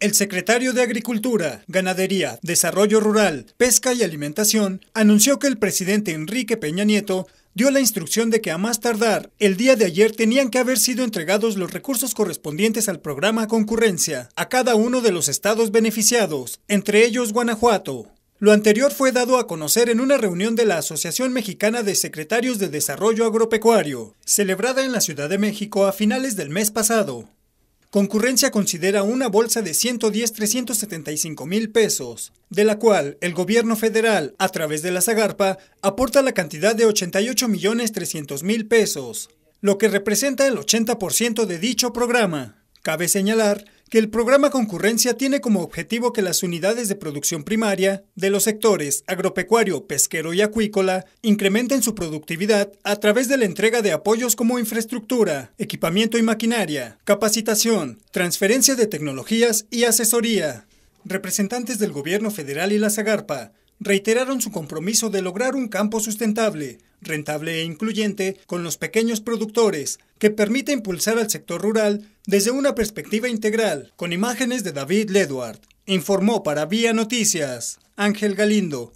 El secretario de Agricultura, Ganadería, Desarrollo Rural, Pesca y Alimentación anunció que el presidente Enrique Peña Nieto dio la instrucción de que a más tardar, el día de ayer tenían que haber sido entregados los recursos correspondientes al programa Concurrencia a cada uno de los estados beneficiados, entre ellos Guanajuato. Lo anterior fue dado a conocer en una reunión de la Asociación Mexicana de Secretarios de Desarrollo Agropecuario, celebrada en la Ciudad de México a finales del mes pasado. Concurrencia considera una bolsa de 110 mil pesos, de la cual el gobierno federal, a través de la Zagarpa, aporta la cantidad de 88.300.000 mil pesos, lo que representa el 80% de dicho programa. Cabe señalar que el programa Concurrencia tiene como objetivo que las unidades de producción primaria de los sectores agropecuario, pesquero y acuícola incrementen su productividad a través de la entrega de apoyos como infraestructura, equipamiento y maquinaria, capacitación, transferencia de tecnologías y asesoría. Representantes del gobierno federal y la Zagarpa reiteraron su compromiso de lograr un campo sustentable, rentable e incluyente con los pequeños productores, que permite impulsar al sector rural desde una perspectiva integral, con imágenes de David Ledward. Informó para Vía Noticias Ángel Galindo.